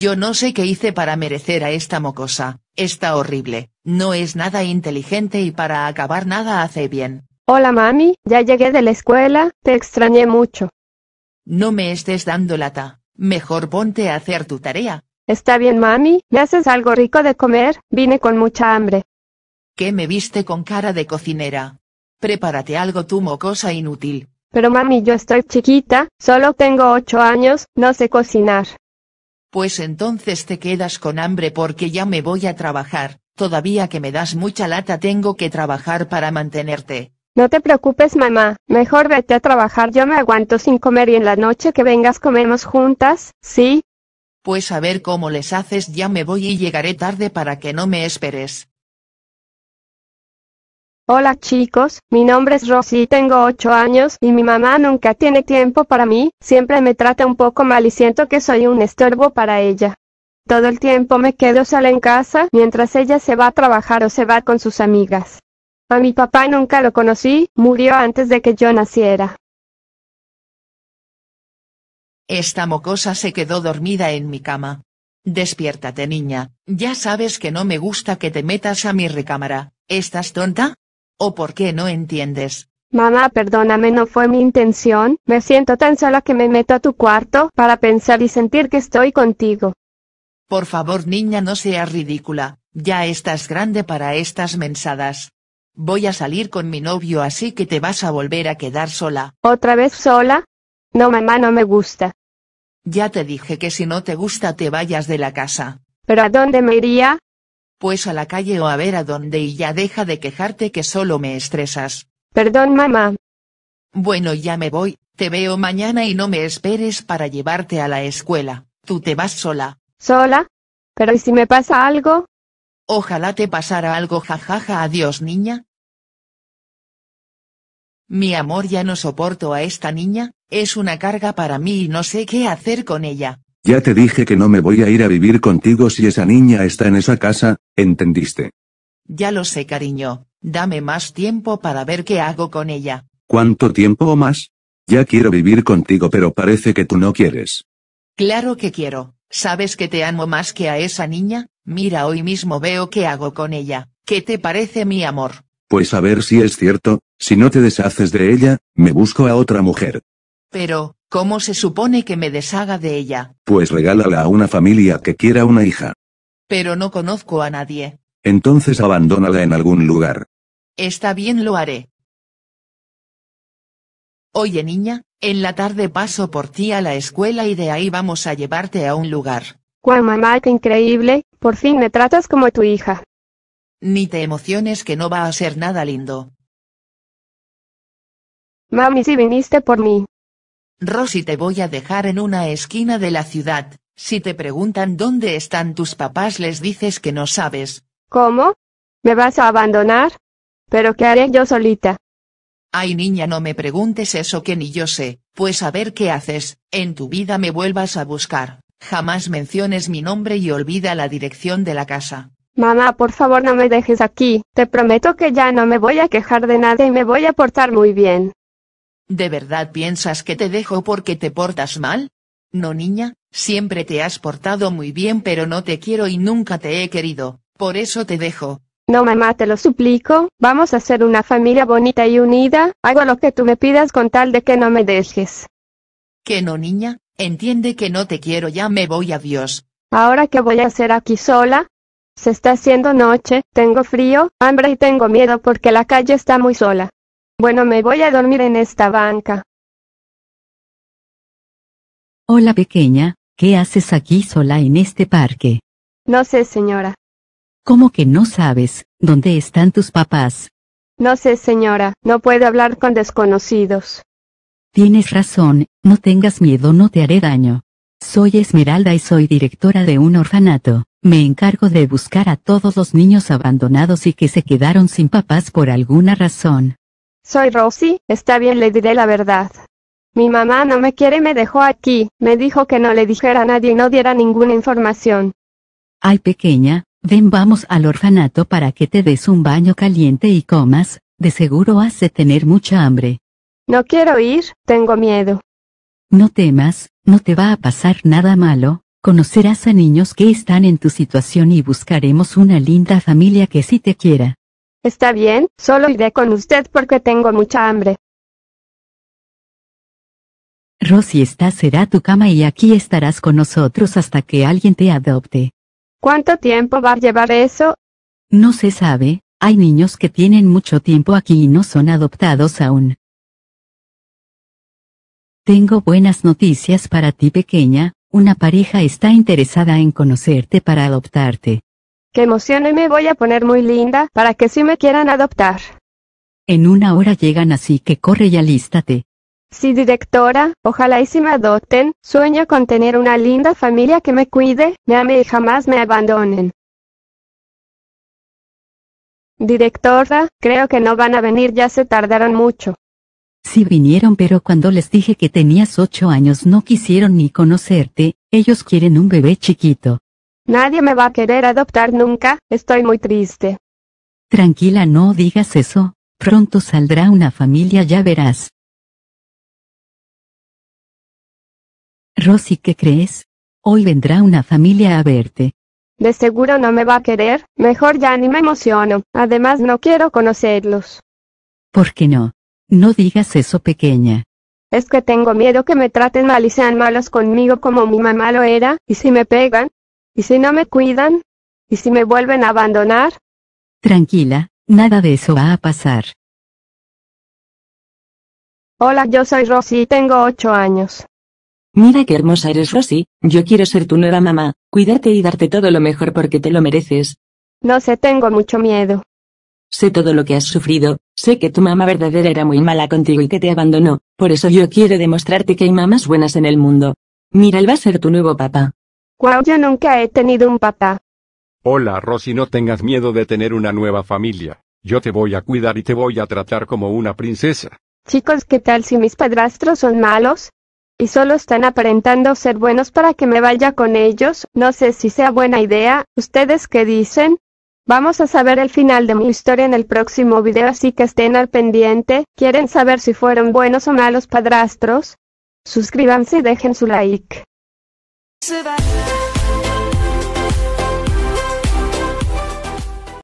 Yo no sé qué hice para merecer a esta mocosa, está horrible, no es nada inteligente y para acabar nada hace bien. Hola mami, ya llegué de la escuela, te extrañé mucho. No me estés dando lata, mejor ponte a hacer tu tarea. Está bien mami, ¿me haces algo rico de comer? Vine con mucha hambre. ¿Qué me viste con cara de cocinera? Prepárate algo tu mocosa inútil. Pero mami, yo estoy chiquita, solo tengo ocho años, no sé cocinar pues entonces te quedas con hambre porque ya me voy a trabajar, todavía que me das mucha lata tengo que trabajar para mantenerte. No te preocupes mamá, mejor vete a trabajar, yo me aguanto sin comer y en la noche que vengas comemos juntas, ¿sí? Pues a ver cómo les haces, ya me voy y llegaré tarde para que no me esperes. Hola chicos, mi nombre es Rosy, tengo 8 años y mi mamá nunca tiene tiempo para mí, siempre me trata un poco mal y siento que soy un estorbo para ella. Todo el tiempo me quedo sola en casa mientras ella se va a trabajar o se va con sus amigas. A mi papá nunca lo conocí, murió antes de que yo naciera. Esta mocosa se quedó dormida en mi cama. Despiértate niña, ya sabes que no me gusta que te metas a mi recámara, ¿estás tonta? ¿O por qué no entiendes? Mamá, perdóname, no fue mi intención, me siento tan sola que me meto a tu cuarto para pensar y sentir que estoy contigo. Por favor, niña, no seas ridícula, ya estás grande para estas mensadas. Voy a salir con mi novio así que te vas a volver a quedar sola. ¿Otra vez sola? No, mamá, no me gusta. Ya te dije que si no te gusta te vayas de la casa. ¿Pero a dónde me iría? pues a la calle o a ver a dónde y ya deja de quejarte que solo me estresas. Perdón mamá. Bueno ya me voy, te veo mañana y no me esperes para llevarte a la escuela, tú te vas sola. ¿Sola? ¿Pero y si me pasa algo? Ojalá te pasara algo jajaja adiós niña. Mi amor ya no soporto a esta niña, es una carga para mí y no sé qué hacer con ella. Ya te dije que no me voy a ir a vivir contigo si esa niña está en esa casa, ¿Entendiste? Ya lo sé, cariño. Dame más tiempo para ver qué hago con ella. ¿Cuánto tiempo o más? Ya quiero vivir contigo, pero parece que tú no quieres. Claro que quiero. ¿Sabes que te amo más que a esa niña? Mira, hoy mismo veo qué hago con ella. ¿Qué te parece, mi amor? Pues a ver si es cierto, si no te deshaces de ella, me busco a otra mujer. Pero, ¿cómo se supone que me deshaga de ella? Pues regálala a una familia que quiera una hija. Pero no conozco a nadie. Entonces abandónala en algún lugar. Está bien, lo haré. Oye niña, en la tarde paso por ti a la escuela y de ahí vamos a llevarte a un lugar. ¡Cuál mamá, qué increíble! Por fin me tratas como tu hija. Ni te emociones que no va a ser nada lindo. Mami, si viniste por mí. Rosy te voy a dejar en una esquina de la ciudad, si te preguntan dónde están tus papás les dices que no sabes. ¿Cómo? ¿Me vas a abandonar? ¿Pero qué haré yo solita? Ay niña no me preguntes eso que ni yo sé, pues a ver qué haces, en tu vida me vuelvas a buscar, jamás menciones mi nombre y olvida la dirección de la casa. Mamá, por favor no me dejes aquí, te prometo que ya no me voy a quejar de nada y me voy a portar muy bien. ¿De verdad piensas que te dejo porque te portas mal? No niña, siempre te has portado muy bien pero no te quiero y nunca te he querido, por eso te dejo. No mamá, te lo suplico, vamos a ser una familia bonita y unida, hago lo que tú me pidas con tal de que no me dejes. Que no niña, entiende que no te quiero ya me voy a Dios. Ahora qué voy a hacer aquí sola, se está haciendo noche, tengo frío, hambre y tengo miedo porque la calle está muy sola. Bueno, me voy a dormir en esta banca. Hola pequeña, ¿qué haces aquí sola en este parque? No sé, señora. ¿Cómo que no sabes dónde están tus papás? No sé, señora, no puedo hablar con desconocidos. Tienes razón, no tengas miedo, no te haré daño. Soy Esmeralda y soy directora de un orfanato. Me encargo de buscar a todos los niños abandonados y que se quedaron sin papás por alguna razón. Soy Rosie, está bien, le diré la verdad. Mi mamá no me quiere me dejó aquí, me dijo que no le dijera a nadie y no diera ninguna información. Ay pequeña, ven vamos al orfanato para que te des un baño caliente y comas, de seguro has de tener mucha hambre. No quiero ir, tengo miedo. No temas, no te va a pasar nada malo, conocerás a niños que están en tu situación y buscaremos una linda familia que sí te quiera. Está bien, solo iré con usted porque tengo mucha hambre. Rosy, está será tu cama y aquí estarás con nosotros hasta que alguien te adopte. ¿Cuánto tiempo va a llevar eso? No se sabe, hay niños que tienen mucho tiempo aquí y no son adoptados aún. Tengo buenas noticias para ti pequeña, una pareja está interesada en conocerte para adoptarte. ¡Qué emoción! Y me voy a poner muy linda para que sí me quieran adoptar. En una hora llegan así que corre y alístate. Sí directora, ojalá y si me adopten, sueño con tener una linda familia que me cuide, me ame y jamás me abandonen. Directora, creo que no van a venir, ya se tardaron mucho. Sí vinieron, pero cuando les dije que tenías ocho años no quisieron ni conocerte, ellos quieren un bebé chiquito. Nadie me va a querer adoptar nunca, estoy muy triste. Tranquila, no digas eso, pronto saldrá una familia, ya verás. Rosy, ¿qué crees? Hoy vendrá una familia a verte. De seguro no me va a querer, mejor ya ni me emociono, además no quiero conocerlos. ¿Por qué no? No digas eso pequeña. Es que tengo miedo que me traten mal y sean malos conmigo como mi mamá lo era, y si me pegan, y si no me cuidan, y si me vuelven a abandonar. Tranquila, nada de eso va a pasar. Hola, yo soy Rosy y tengo 8 años. Mira qué hermosa eres Rosy, yo quiero ser tu nueva mamá, cuidarte y darte todo lo mejor porque te lo mereces. No sé, tengo mucho miedo. Sé todo lo que has sufrido, sé que tu mamá verdadera era muy mala contigo y que te abandonó, por eso yo quiero demostrarte que hay mamás buenas en el mundo. Mira, él va a ser tu nuevo papá. Guau, yo nunca he tenido un papá. Hola Rosy, no tengas miedo de tener una nueva familia. Yo te voy a cuidar y te voy a tratar como una princesa. Chicos, ¿qué tal si mis padrastros son malos? y solo están aparentando ser buenos para que me vaya con ellos, no sé si sea buena idea, ¿ustedes qué dicen? Vamos a saber el final de mi historia en el próximo video así que estén al pendiente, ¿quieren saber si fueron buenos o malos padrastros? Suscríbanse y dejen su like.